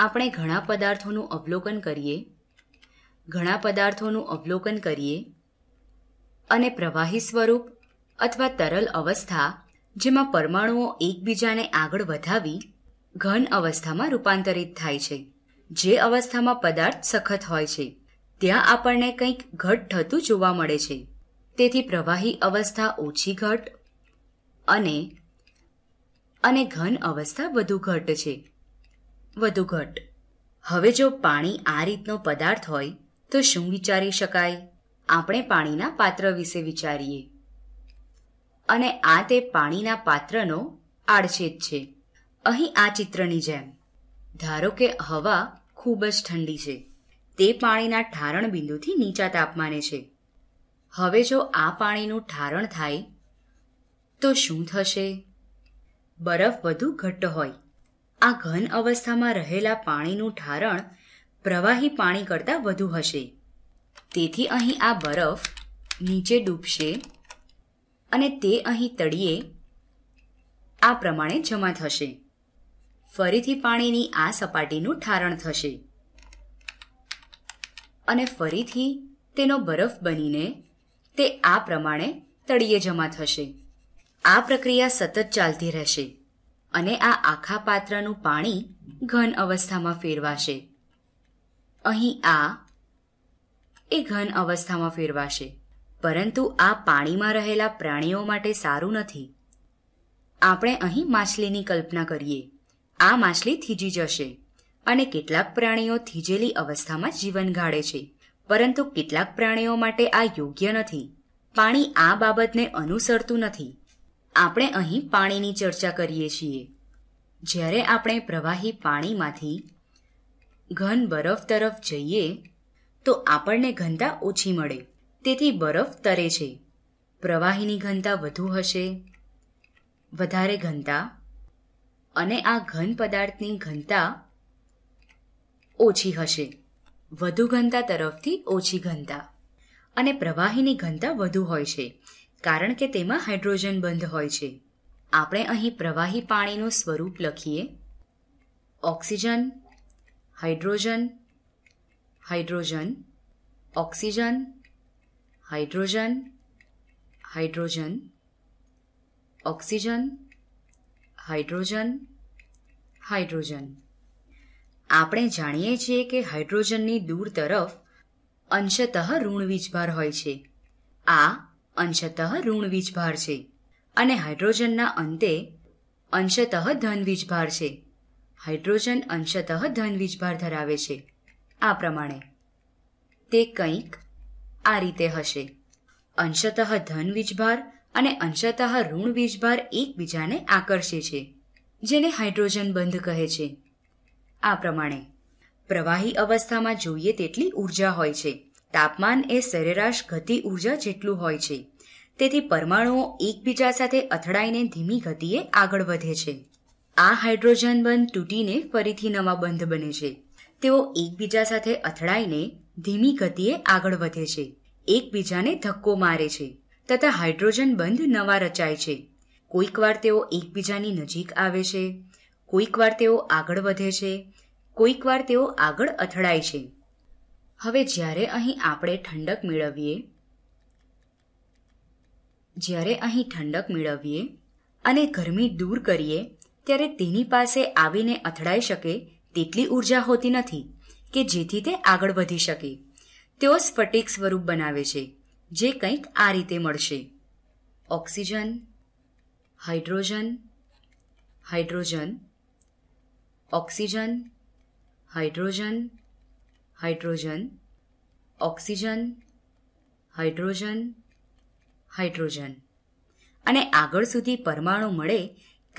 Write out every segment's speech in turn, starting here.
આપણે ઘણા પદાર્થોનું અવલોકન કરીએ ઘણા પદાર્થોનું અવલોકન કરીએ અને પ્રવાહી સ્વરૂપ અથવા તરલ અવસ્થા જેમાં પરમાણુઓ એકબીજાને આગળ વધાવી ઘન અવસ્થામાં રૂપાંતરિત થાય છે જે અવસ્થામાં પદાર્થ સખત હોય છે ત્યાં આપણને કંઈક ઘટ થતું જોવા મળે છે તેથી પ્રવાહી અવસ્થા ઓછી ઘટ અને અને ઘન અવસ્થા વધુ ઘટ છે વધુ ઘટ હવે જો પાણી આ રીતનો પદાર્થ હોય તો શું વિચારી શકાય આપણે પાણીના પાત્ર વિશે વિચારીએ અને આ તે પાણીના પાત્રનો આડછેદ છે અહીં આ ચિત્રની જેમ ધારો કે હવા ખૂબ જ ઠંડી છે તે પાણીના ઠારણ બિંદુથી નીચા તાપમાને છે હવે જો આ પાણીનું ઠારણ થાય તો શું થશે બરફ વધુ ઘટ્ટ હોય આ ઘન અવસ્થામાં રહેલા પાણીનું ઠારણ પ્રવાહી પાણી કરતાં વધુ હશે તેથી અહીં આ બરફ નીચે ડૂબશે અને તે અહીં તળિયે આ પ્રમાણે જમા થશે ફરીથી પાણીની આ સપાટીનું ઠારણ થશે અને ફરીથી તેનો બરફ બનીને તે આ પ્રમાણે તળિયે જમા થશે આ પ્રક્રિયા સતત ચાલતી રહેશે અને આ આખા પાત્રનું પાણી ઘન અવસ્થામાં ફેરવાશે અહીં આ એ ઘન અવસ્થામાં ફેરવાશે પરંતુ આ પાણીમાં રહેલા પ્રાણીઓ માટે સારું નથી આપણે અહીં માછલીની કલ્પના કરીએ આ માછલી થીજી જશે અને કેટલાક પ્રાણીઓ થીજેલી અવસ્થામાં જીવન ગાળે છે પરંતુ કેટલાક પ્રાણીઓ માટે આ યોગ્ય નથી પાણી આ બાબતને અનુસરતું નથી આપણે અહીં પાણીની ચર્ચા કરીએ છીએ જ્યારે આપણે પ્રવાહી પાણીમાંથી ઘન બરફ તરફ જઈએ તો આપણને ઘનતા ઓછી મળે તેથી બરફ તરે છે પ્રવાહીની ઘનતા વધુ હશે વધારે ઘનતા અને આ ઘન પદાર્થની ઘનતા ઓછી હશે વધુ ઘનતા તરફથી ઓછી ઘનતા અને પ્રવાહીની ઘનતા વધુ હોય છે કારણ કે તેમાં હાઇડ્રોજન બંધ હોય છે આપણે અહીં પ્રવાહી પાણીનું સ્વરૂપ લખીએ oxygen hydrogen hydrogen oxygen hydrogen hydrogen oxygen hydrogen hydrogen આપણે જાણીએ છીએ કે હાઇડ્રોજનની દૂર તરફ અંશતઃ ઋણ વીજભાર હોય છે આ અંશતઃ ઋણ વીજભાર છે અને હાઇડ્રોજનના અંતે અંશતઃ ધન વીજભાર છે હાઇડ્રોજન અંશતઃ ધન વીજભાર ધરાવે છે આ પ્રમાણે તે કંઈક આ રીતે હશે અંશતઃ ધન વીજભાર અને અંશતઃ ઋણ વીજભાર એકબીજાને આકર્ષે છે જેને હાઇડ્રોજન બંધ કહે છે આ પ્રમાણે પ્રવાહી અવસ્થામાં જોઈએ તેટલી ઊર્જા હોય છે તાપમાન એ સરેરાશ ગતિ ઉર્જા જેટલું હોય છે તેથી પરમાણુઓ એકબીજા સાથે અથડાઈને ધીમી ગતિએ આગળ વધે છે આ હાઇડ્રોજન બંધ તૂટીને ફરીથી નવા બંધ બને છે તેઓ એકબીજા સાથે અથડાઈને ધીમી ગતિએ આગળ વધે છે એકબીજાને ધક્કો મારે છે તથા હાઇડ્રોજન બંધ નવા રચાય છે કોઈકવાર તેઓ એકબીજાની નજીક આવે છે કોઈકવાર તેઓ આગળ વધે છે કોઈકવાર તેઓ આગળ અથડાય છે હવે જ્યારે અહીં આપણે ઠંડક મેળવીએ જ્યારે અહીં ઠંડક મેળવીએ અને ગરમી દૂર કરીએ ત્યારે તેની પાસે આવીને અથડાઈ શકે તેટલી ઉર્જા હોતી નથી કે જેથી તે આગળ વધી શકે તેઓ સ્ફટિક સ્વરૂપ બનાવે છે જે કંઈક આ રીતે મળશે oxygen hydrogen hydrogen oxygen hydrogen hydrogen oxygen hydrogen hydrogen અને આગળ સુધી પરમાણુ મળે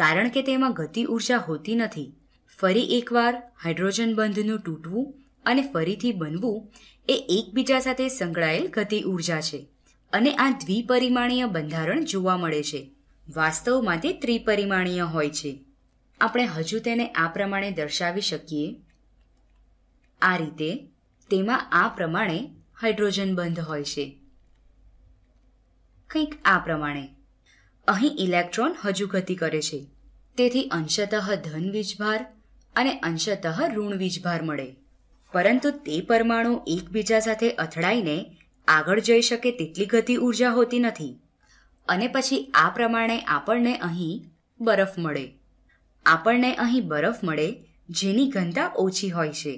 કારણ કે તેમાં ગતિ ઉર્જા હોતી નથી ફરી એકવાર હાઇડ્રોજન બંધનું તૂટવું અને ફરીથી બનવું એ એકબીજા સાથે સંકળાયેલ ગતિ ઉર્જા છે અને આ દ્વિપરિમાણીય બંધારણ જોવા મળે છે વાસ્તવમાં તે ત્રિપરિમાણીય હોય છે આપણે હજુ તેને આ પ્રમાણે દર્શાવી શકીએ આ રીતે તેમાં આ પ્રમાણે હાઇડ્રોજન બંધ હોય છે કંઈક આ પ્રમાણે અહીં ઇલેક્ટ્રોન હજુ ગતિ કરે છે તેથી અંશતઃ ધન વીજભાર અને અંશતઃ ઋણ વીજભાર મળે પરંતુ તે પરમાણુ એકબીજા સાથે અથડાઈને આગળ જઈ શકે તેટલી ગતિ ઉર્જા હોતી નથી અને પછી આ પ્રમાણે આપણને અહીં બરફ મળે આપણને અહીં બરફ મળે જેની ઘનતા ઓછી હોય છે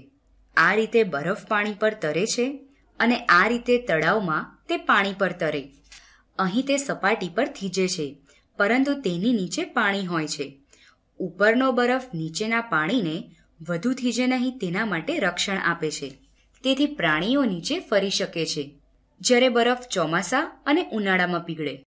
આ રીતે બરફ પાણી પર તરે છે અને આ રીતે તળાવમાં તે પાણી પર તરે અહીં તે સપાટી પર થીજે છે પરંતુ તેની નીચે પાણી હોય છે ઉપરનો બરફ નીચેના પાણીને વધુ થીજે નહીં તેના માટે રક્ષણ આપે છે તેથી પ્રાણીઓ નીચે ફરી શકે છે જ્યારે બરફ ચોમાસા અને ઉનાળામાં પીગળે